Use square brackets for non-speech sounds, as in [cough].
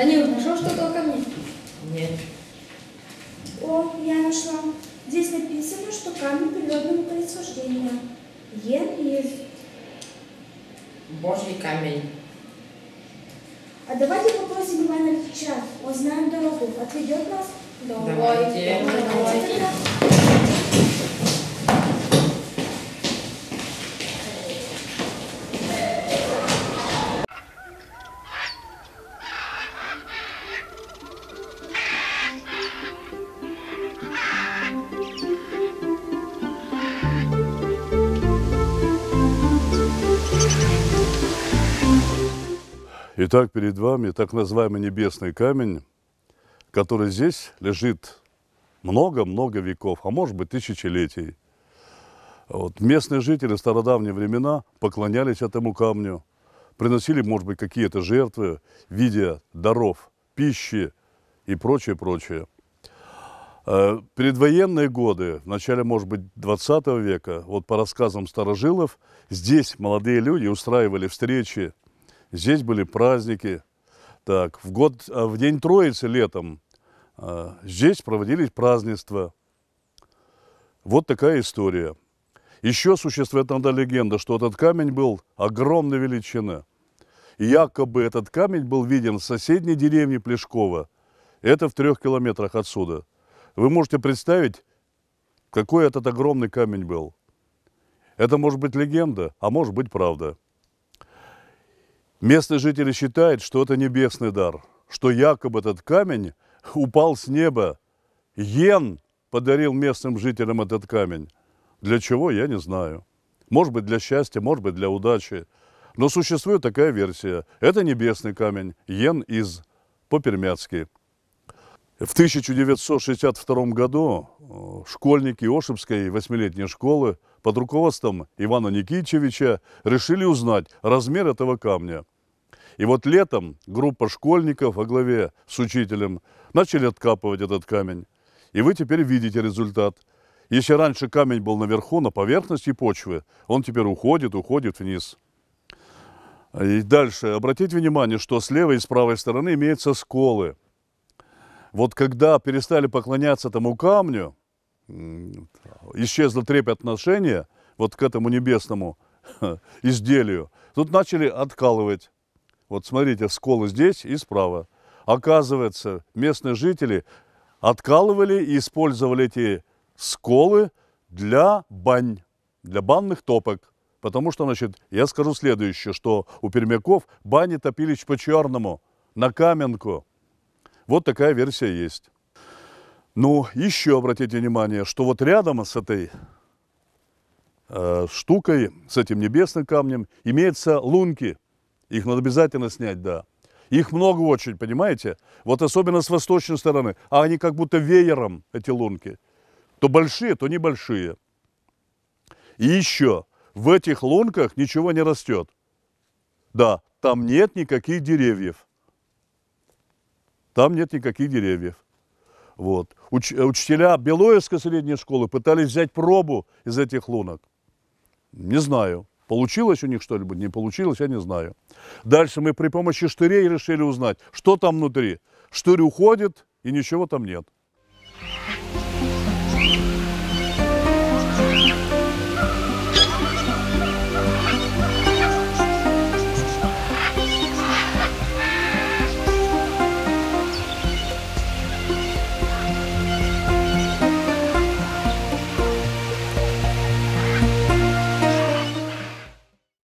Данил, нашел ну что-то ко мне? Нет. О, я нашла. Здесь написано, что камень природного происхождения. Е из... Божий камень. А давайте попросим Ивана Ильича. Он знает дорогу. Отведет нас домой. Давайте. Домой. Давайте. Итак, перед вами так называемый небесный камень, который здесь лежит много-много веков, а может быть тысячелетий. Вот. Местные жители стародавние времена поклонялись этому камню, приносили, может быть, какие-то жертвы в виде даров, пищи и прочее, прочее. Э, предвоенные годы, в начале, может быть, 20 века, вот по рассказам старожилов, здесь молодые люди устраивали встречи Здесь были праздники. Так, в, год, э, в день Троицы летом э, здесь проводились празднества. Вот такая история. Еще существует тогда легенда, что этот камень был огромной величины. И якобы этот камень был виден в соседней деревне Плешкова. Это в трех километрах отсюда. Вы можете представить, какой этот огромный камень был. Это может быть легенда, а может быть правда. Местные жители считают, что это небесный дар, что якобы этот камень упал с неба. Йен подарил местным жителям этот камень. Для чего, я не знаю. Может быть, для счастья, может быть, для удачи. Но существует такая версия. Это небесный камень, йен из по В 1962 году э, школьники Ошибской восьмилетней школы – под руководством Ивана Никитичевича решили узнать размер этого камня. И вот летом группа школьников во главе с учителем начали откапывать этот камень. И вы теперь видите результат. Если раньше камень был наверху, на поверхности почвы, он теперь уходит, уходит вниз. И дальше. Обратите внимание, что с левой и с правой стороны имеются сколы. Вот когда перестали поклоняться тому камню, исчезло трепет отношения вот к этому небесному [laughs] изделию. Тут начали откалывать. Вот смотрите, сколы здесь и справа. Оказывается, местные жители откалывали и использовали эти сколы для бань, для банных топок. Потому что, значит, я скажу следующее, что у пермяков бани топились по-черному, на каменку. Вот такая версия есть. Ну, еще обратите внимание, что вот рядом с этой э, штукой, с этим небесным камнем, имеются лунки. Их надо обязательно снять, да. Их много очень, понимаете? Вот особенно с восточной стороны. А они как будто веером, эти лунки. То большие, то небольшие. И еще, в этих лунках ничего не растет. Да, там нет никаких деревьев. Там нет никаких деревьев. Вот. Уч э, учителя Белоевской средней школы пытались взять пробу из этих лунок. Не знаю, получилось у них что-либо, не получилось, я не знаю. Дальше мы при помощи штырей решили узнать, что там внутри. Штырь уходит, и ничего там нет.